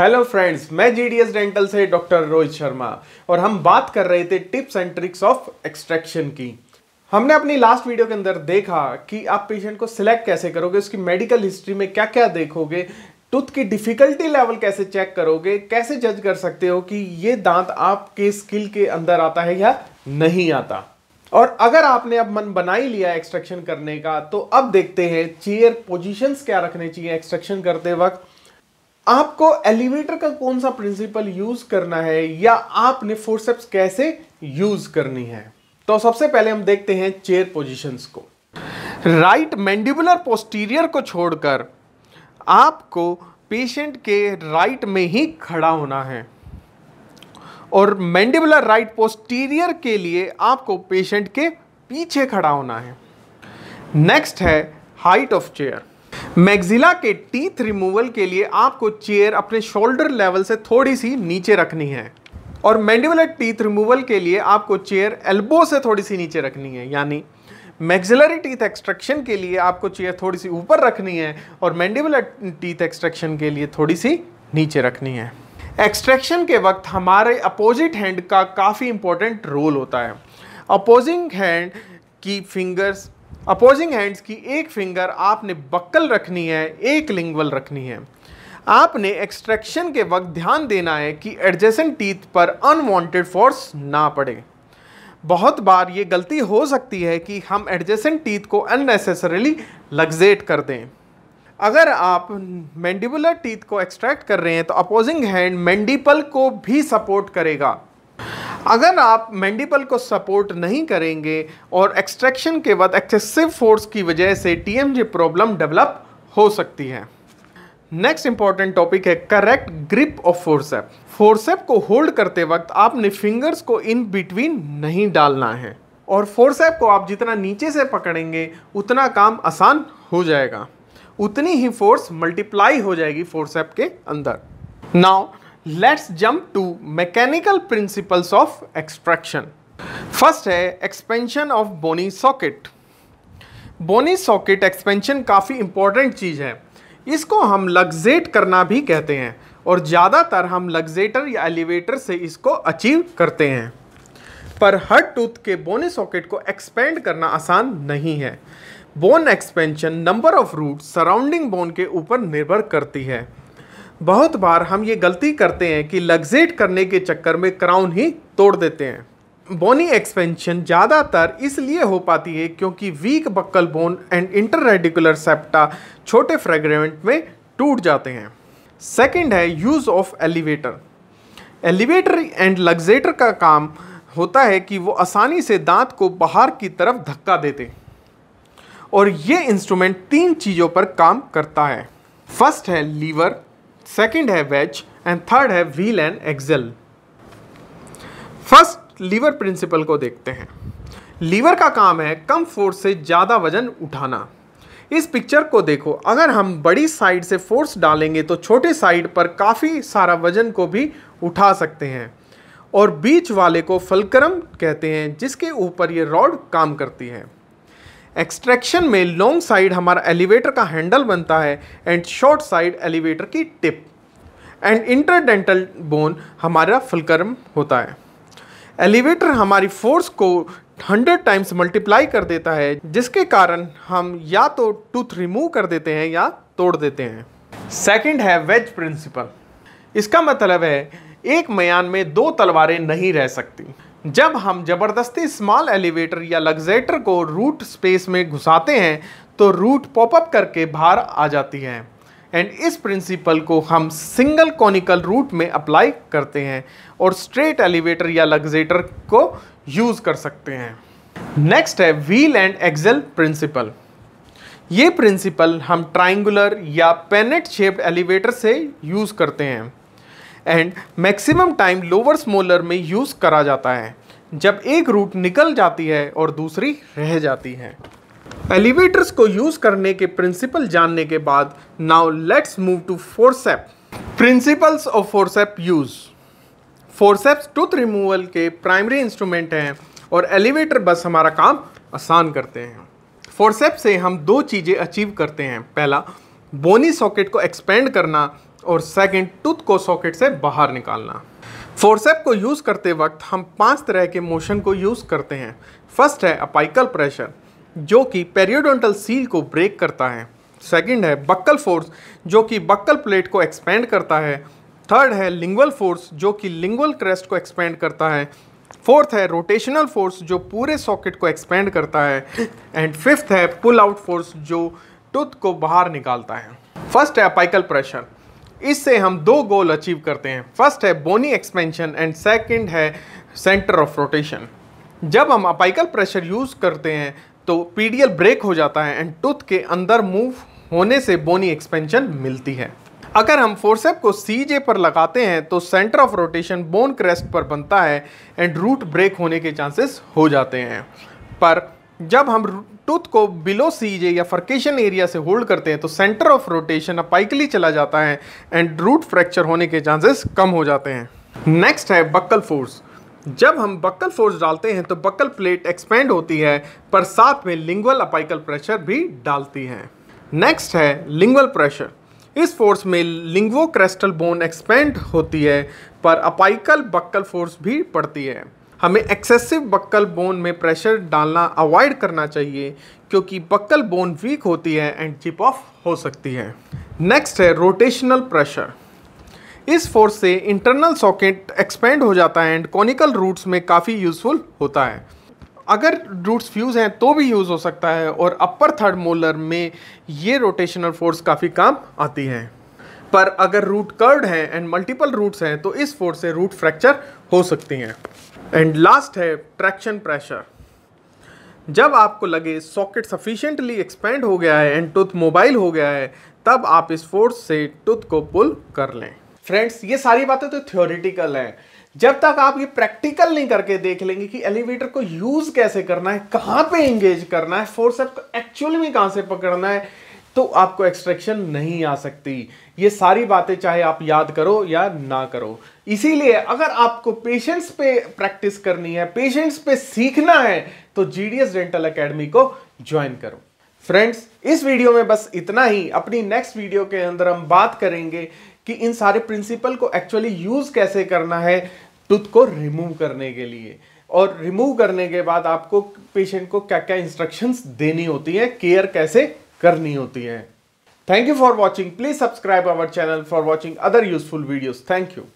Hello friends मैं GDS dental से doctor Rohit Sharma और हम बात कर रहे थे tips and tricks of extraction की हमने अपनी लास्ट वीडियो के अंदर देखा कि आप पेशेंट को सिलेक्ट कैसे करोगे उसकी मेडिकल हिस्ट्री में क्या क्या देखोगे टूथ की डिफिकल्टी लेवल कैसे चेक करोगे कैसे जज कर सकते हो कि ये दांत आपके स्किल के अंदर आता है या नहीं आता और अगर आपने अब मन बना ही लिया एक्सट्रैक्शन करने का तो अब देखते हैं चेयर पोजीशंस क्या रखने चाहिए एक्सट्रैक्शन करते वक्त आपको एलिवेटर का कौन सा प्रिंसिपल यूज करना है या आपने फोर्सेप्स कैसे यूज करनी है तो सबसे पहले हम देखते हैं चेयर पोजीशंस को राइट मैंडिबुलर पोस्टीरियर को छोड़कर आपको पेशेंट के राइट में ही खड़ा होना है और मैंडिबुलर राइट पोस्टीरियर के लिए आपको पेशेंट के पीछे खड़ा होना है नेक्स्ट है हाइट ऑफ चेयर मैगजिला के टीथ रिमूवल के लिए आपको चेयर अपने शोल्डर लेवल से थोड़ी सी नीचे रखनी है और मैंडिबुलर टीथ रिमूवल के लिए आपको चेयर एल्बो से थोड़ी सी नीचे रखनी है यानी मैगजिलरी टीथ एक्सट्रैक्शन के लिए आपको चेयर थोड़ी सी ऊपर रखनी है और मैंडिबुलर टीथ एक्सट्रैक्शन के लिए थोड़ी सी नीचे रखनी है एक्सट्रैक्शन के वक्त हमारे अपोजिट हैंड का काफ़ी इंपॉर्टेंट रोल होता है अपोजिंग हैंड की फिंगर्स अपोजिंग हैंड्स की एक फिंगर आपने बक्कल रखनी है एक लिंगवल रखनी है आपने एक्सट्रैक्शन के वक्त ध्यान देना है कि एडजेसेंट टीथ पर अनवांटेड फोर्स ना पड़े बहुत बार ये गलती हो सकती है कि हम एडजेसेंट टीथ को अननेसेसरली लग्जेट कर दें अगर आप मैंडिबुलर टीथ को एक्सट्रैक्ट कर रहे हैं तो अपोजिंग हैंड मैंडिपल को भी सपोर्ट करेगा अगर आप मैंडिपल को सपोर्ट नहीं करेंगे और एक्सट्रैक्शन के बाद एक्सेसिव फोर्स की वजह से टीएमजे प्रॉब्लम डेवलप हो सकती है नेक्स्ट इंपॉर्टेंट टॉपिक है correct grip of forcep forcep को होल्ड करते वक्त आपने फिंगर्स को इन बिटवीन नहीं डालना है और फोरसेप को आप जितना नीचे से पकड़ेंगे उतना काम आसान हो जाएगा उतनी ही फोर्स मल्टीप्लाई हो जाएगी फोरसेप के अंदर now let's jump to mechanical principles of extraction first है expansion of bony socket bony socket expansion काफ़ी इंपॉर्टेंट चीज़ है इसको हम लग्जेट करना भी कहते हैं और ज़्यादातर हम लग्जेटर या एलिवेटर से इसको अचीव करते हैं पर हर टूथ के बोनी सॉकेट को एक्सपेंड करना आसान नहीं है bone expansion number of root surrounding bone के ऊपर निर्भर करती है बहुत बार हम ये गलती करते हैं कि लग्जेट करने के चक्कर में क्राउन ही तोड़ देते हैं बोनी एक्सपेंशन ज़्यादातर इसलिए हो पाती है क्योंकि weak buccal bone and interradicular septa छोटे फ्रेगमेंट में टूट जाते हैं सेकेंड है use of elevator elevator and luxator का काम होता है कि वो आसानी से दांत को बाहर की तरफ धक्का देते और ये इंस्ट्रूमेंट तीन चीज़ों पर काम करता है फर्स्ट है लीवर सेकेंड है वेज एंड थर्ड है wheel and axle. First lever principle को देखते हैं लीवर का काम है कम फोर्स से ज़्यादा वजन उठाना इस पिक्चर को देखो अगर हम बड़ी साइड से फोर्स डालेंगे तो छोटे साइड पर काफ़ी सारा वजन को भी उठा सकते हैं और बीच वाले को फलक्रम कहते हैं जिसके ऊपर ये रॉड काम करती है एक्सट्रैक्शन में लॉन्ग साइड हमारा एलिवेटर का हैंडल बनता है एंड शॉर्ट साइड एलिवेटर की टिप एंड इंटरडेंटल बोन हमारा फुलकर्म होता है एलिवेटर हमारी फोर्स को हंड्रेड टाइम्स मल्टीप्लाई कर देता है जिसके कारण हम या तो टूथ रिमूव कर देते हैं या तोड़ देते हैं सेकंड है वेज प्रिंसिपल इसका मतलब है एक मयान में दो तलवारें नहीं रह सकती जब हम ज़बरदस्ती स्मॉल एलिवेटर या लग्जेटर को रूट स्पेस में घुसाते हैं तो रूट पॉपअप करके बाहर आ जाती है एंड इस प्रिंसिपल को हम सिंगल कॉनिकल रूट में अप्लाई करते हैं और स्ट्रेट एलिवेटर या लग्जेटर को यूज़ कर सकते हैं नेक्स्ट है व्हील एंड एक्सेल प्रिंसिपल ये प्रिंसिपल हम ट्राइंगुलर या पेनेट शेप्ड एलिवेटर से यूज़ करते हैं and maximum time lower molar में यूज़ करा जाता है जब एक रूट निकल जाती है और दूसरी रह जाती है एलिवेटर्स को यूज़ करने के प्रिंसिपल जानने के बाद now let's move to forcep principles of forcep use forceps tooth removal के प्राइमरी इंस्ट्रूमेंट हैं और एलिवेटर बस हमारा काम आसान करते हैं फोरसेप से हम दो चीज़ें अचीव करते हैं पहला बोनी सॉकेट को एक्सपेंड करना और सेकंड टूथ को सॉकेट से बाहर निकालना फोर्सेप को यूज़ करते वक्त हम पांच तरह के मोशन को यूज़ करते हैं फर्स्ट है अपाइकल प्रेशर जो कि पेरियोडोंटल सील को ब्रेक करता है सेकंड है बक्कल फोर्स जो कि बक्कल प्लेट को एक्सपेंड करता है थर्ड है लिंगुअल फोर्स जो कि लिंगुअल क्रेस्ट को एक्सपेंड करता है फोर्थ है रोटेशनल फोर्स जो पूरे सॉकेट को एक्सपेंड करता है एंड फिफ्थ है पुल आउट फोर्स जो टूथ को बाहर निकालता है फर्स्ट है अपाइकल प्रेशर इससे हम दो गोल अचीव करते हैं फर्स्ट है बोनी एक्सपेंशन एंड सेकंड है सेंटर ऑफ रोटेशन जब हम अपाइकल प्रेशर यूज़ करते हैं तो पीडीएल ब्रेक हो जाता है एंड टूथ के अंदर मूव होने से बोनी एक्सपेंशन मिलती है अगर हम फोर्सेप को सीजे पर लगाते हैं तो centre of rotation bone crest पर बनता है एंड रूट ब्रेक होने के चांसेस हो जाते हैं पर जब हम टूथ को बिलो सीजे या फर्केशन एरिया से होल्ड करते हैं तो सेंटर ऑफ रोटेशन अपाइकली चला जाता है एंड रूट फ्रैक्चर होने के चांसेस कम हो जाते हैं नेक्स्ट है बक्कल फोर्स जब हम बक्कल फोर्स डालते हैं तो बक्कल प्लेट एक्सपेंड होती है पर साथ में लिंगुअल अपाइकल प्रेशर भी डालती है नेक्स्ट है लिंगुअल प्रेशर इस फोर्स में लिंगवो क्रेस्टल बोन एक्सपेंड होती है पर अपाइकल बक्कल फोर्स भी पड़ती है हमें एक्सेसिव बक्कल बोन में प्रेशर डालना अवॉइड करना चाहिए क्योंकि बक्कल बोन वीक होती है एंड चिप ऑफ हो सकती है नेक्स्ट है रोटेशनल प्रेशर इस फोर्स से इंटरनल सॉकेट एक्सपेंड हो जाता है एंड कॉनिकल रूट्स में काफ़ी यूजफुल होता है अगर रूट्स फ्यूज हैं तो भी यूज़ हो सकता है और अपर थर्ड मोलर में ये रोटेशनल फोर्स काफ़ी काम आती है पर अगर रूट कर्ड हैं एंड मल्टीपल रूट्स हैं तो इस फोर्स से रूट फ्रैक्चर हो सकती हैं एंड लास्ट है ट्रैक्शन प्रेशर जब आपको लगे सॉकेट सफिशेंटली एक्सपेंड हो गया है एंड टूथ मोबाइल हो गया है तब आप इस फोर्स से टूथ को पुल कर लें फ्रेंड्स ये सारी बातें तो थ्योरिटिकल हैं जब तक आप ये प्रैक्टिकल नहीं करके देख लेंगे कि एलिवेटर को यूज़ कैसे करना है कहाँ पे इंगेज करना है फोर्स को एक्चुअल में कहाँ से पकड़ना है तो आपको एक्सट्रैक्शन नहीं आ सकती ये सारी बातें चाहे आप याद करो या ना करो इसीलिए अगर आपको पेशेंट्स पे प्रैक्टिस करनी है पेशेंट्स पे सीखना है तो जीडीएस डेंटल एकेडमी को ज्वाइन करो फ्रेंड्स इस वीडियो में बस इतना ही अपनी नेक्स्ट वीडियो के अंदर हम बात करेंगे कि इन सारे प्रिंसिपल को एक्चुअली यूज़ कैसे करना है टूथ को रिमूव करने के लिए और रिमूव करने के बाद आपको पेशेंट को क्या क्या इंस्ट्रक्शंस देनी होती है केयर कैसे करनी होती है thank you for watching please subscribe our channel for watching other useful videos thank you